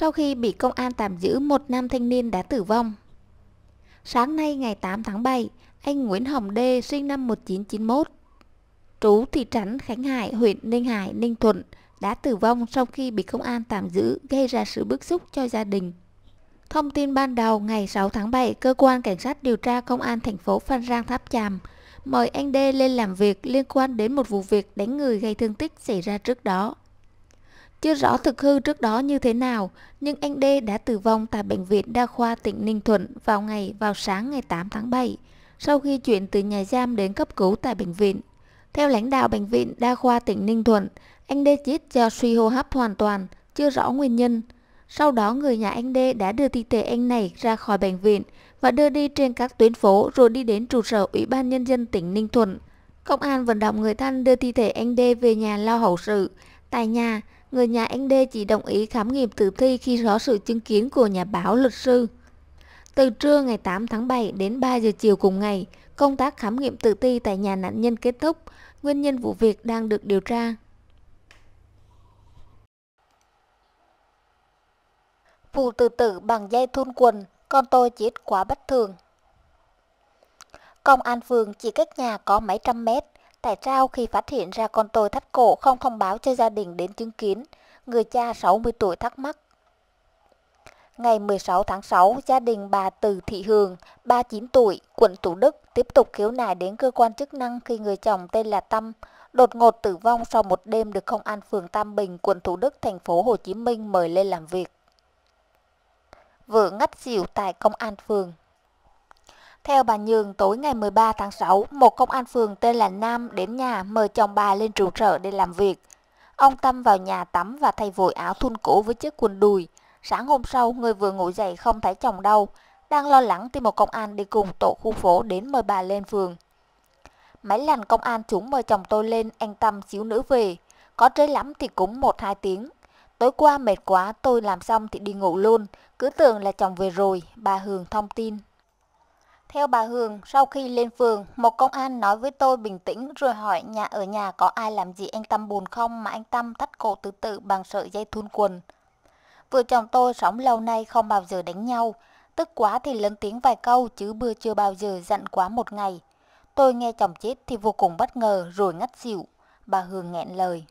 sau khi bị công an tạm giữ một nam thanh niên đã tử vong. Sáng nay ngày 8 tháng 7, anh Nguyễn Hồng Đê sinh năm 1991, trú thị trấn Khánh Hải, huyện Ninh Hải, Ninh Thuận, đã tử vong sau khi bị công an tạm giữ gây ra sự bức xúc cho gia đình. Thông tin ban đầu ngày 6 tháng 7, cơ quan cảnh sát điều tra công an thành phố Phan Rang Tháp Chàm mời anh D lên làm việc liên quan đến một vụ việc đánh người gây thương tích xảy ra trước đó. Chưa rõ thực hư trước đó như thế nào, nhưng anh D đã tử vong tại Bệnh viện Đa khoa tỉnh Ninh Thuận vào ngày vào sáng ngày 8 tháng 7, sau khi chuyển từ nhà giam đến cấp cứu tại bệnh viện. Theo lãnh đạo Bệnh viện Đa khoa tỉnh Ninh Thuận, anh D chết do suy hô hấp hoàn toàn, chưa rõ nguyên nhân. Sau đó người nhà anh D đã đưa thi thể anh này ra khỏi bệnh viện và đưa đi trên các tuyến phố rồi đi đến trụ sở Ủy ban Nhân dân tỉnh Ninh Thuận. Công an vận động người thân đưa thi thể anh D về nhà lo hậu sự. Tại nhà, người nhà anh D chỉ đồng ý khám nghiệm tử thi khi có sự chứng kiến của nhà báo luật sư. Từ trưa ngày 8 tháng 7 đến 3 giờ chiều cùng ngày, công tác khám nghiệm tử thi tại nhà nạn nhân kết thúc, nguyên nhân vụ việc đang được điều tra. Vụ tự tử bằng dây thun quần, con tôi chết quá bất thường. Công an phường chỉ cách nhà có mấy trăm mét, Tại sao khi phát hiện ra con tôi thắt cổ không thông báo cho gia đình đến chứng kiến? Người cha 60 tuổi thắc mắc. Ngày 16 tháng 6, gia đình bà Từ Thị Hường, 39 tuổi, quận Thủ Đức, tiếp tục khiếu nại đến cơ quan chức năng khi người chồng tên là Tâm đột ngột tử vong sau một đêm được công an phường Tam Bình, quận Thủ Đức, thành phố Hồ Chí Minh mời lên làm việc. Vợ ngắt xỉu tại công an phường, theo bà Nhường, tối ngày 13 tháng 6, một công an phường tên là Nam đến nhà mời chồng bà lên trụ sở để làm việc. Ông Tâm vào nhà tắm và thay vội áo thun cổ với chiếc quần đùi. Sáng hôm sau, người vừa ngủ dậy không thấy chồng đâu. Đang lo lắng thì một công an đi cùng tổ khu phố đến mời bà lên phường. Mấy lần công an chúng mời chồng tôi lên, anh Tâm xíu nữ về. Có trễ lắm thì cũng 1-2 tiếng. Tối qua mệt quá tôi làm xong thì đi ngủ luôn, cứ tưởng là chồng về rồi, bà Hường thông tin. Theo bà Hương, sau khi lên phường, một công an nói với tôi bình tĩnh rồi hỏi nhà ở nhà có ai làm gì anh Tâm buồn không mà anh Tâm thắt cổ tự tử bằng sợi dây thun quần. Vợ chồng tôi sống lâu nay không bao giờ đánh nhau, tức quá thì lớn tiếng vài câu chứ bữa chưa bao giờ giận quá một ngày. Tôi nghe chồng chết thì vô cùng bất ngờ rồi ngắt xỉu. Bà Hương nghẹn lời.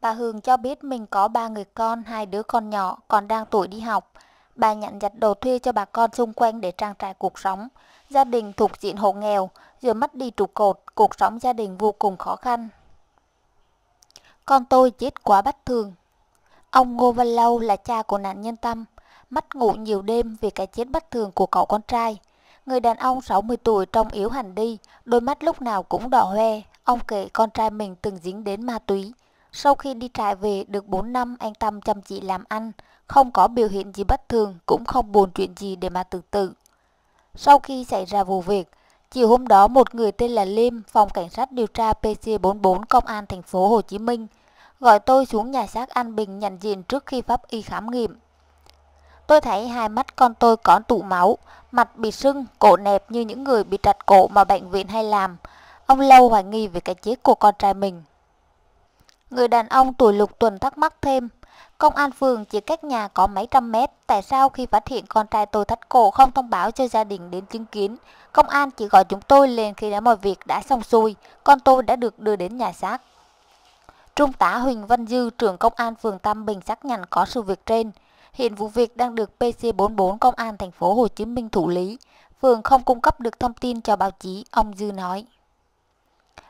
Bà Hương cho biết mình có ba người con, hai đứa con nhỏ còn đang tuổi đi học. Bà nhận nhặt đồ thuê cho bà con xung quanh để trang trải cuộc sống. Gia đình thuộc diện hộ nghèo, vừa mất đi trụ cột, cuộc sống gia đình vô cùng khó khăn. Con tôi chết quá bất thường. Ông Ngô Văn Lâu là cha của nạn nhân Tâm, mắt ngủ nhiều đêm vì cái chết bất thường của cậu con trai. Người đàn ông 60 tuổi trông yếu hẳn đi, đôi mắt lúc nào cũng đỏ hoe. Ông kể con trai mình từng dính đến ma túy, sau khi đi trại về được 4 năm, an Tâm chăm chỉ làm ăn, không có biểu hiện gì bất thường, cũng không buồn chuyện gì để mà tự tử. Sau khi xảy ra vụ việc, chiều hôm đó một người tên là Liêm, phòng cảnh sát điều tra PC44 Công an thành phố Hồ Chí Minh, gọi tôi xuống nhà xác An Bình nhận diện trước khi pháp y khám nghiệm. Tôi thấy hai mắt con tôi có tụ máu, mặt bị sưng, cổ nẹp như những người bị trật cổ mà bệnh viện hay làm. Ông Lâu hoài nghi về cái chết của con trai mình. Người đàn ông tuổi lục tuần thắc mắc thêm, công an phường chỉ cách nhà có mấy trăm mét, tại sao khi phát hiện con trai tôi thắt cổ không thông báo cho gia đình đến chứng kiến? Công an chỉ gọi chúng tôi lên khi đã mọi việc đã xong xuôi, con tôi đã được đưa đến nhà xác. Trung tá Huỳnh Văn Dư, trưởng công an phường Tam Bình xác nhận có sự việc trên. Hiện vụ việc đang được PC44 Công an thành phố Hồ Chí Minh thụ lý. Phường không cung cấp được thông tin cho báo chí, ông Dư nói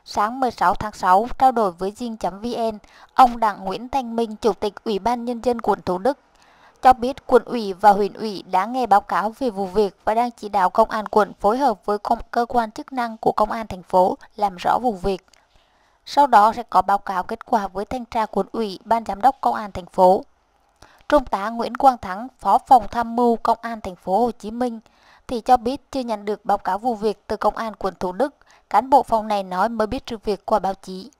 sáng 16 tháng 6 trao đổi với zing vn ông Đặng Nguyễn Thanh Minh, Chủ tịch Ủy ban Nhân dân quận Thủ Đức, cho biết quận ủy và huyện ủy đã nghe báo cáo về vụ việc và đang chỉ đạo công an quận phối hợp với công, cơ quan chức năng của công an thành phố làm rõ vụ việc. Sau đó sẽ có báo cáo kết quả với thanh tra quận ủy, ban giám đốc công an thành phố. Trung tá Nguyễn Quang Thắng, Phó phòng tham mưu Công an thành phố Hồ Chí Minh thì cho biết chưa nhận được báo cáo vụ việc từ công an quận Thủ Đức. Cán bộ phòng này nói mới biết sự việc qua báo chí.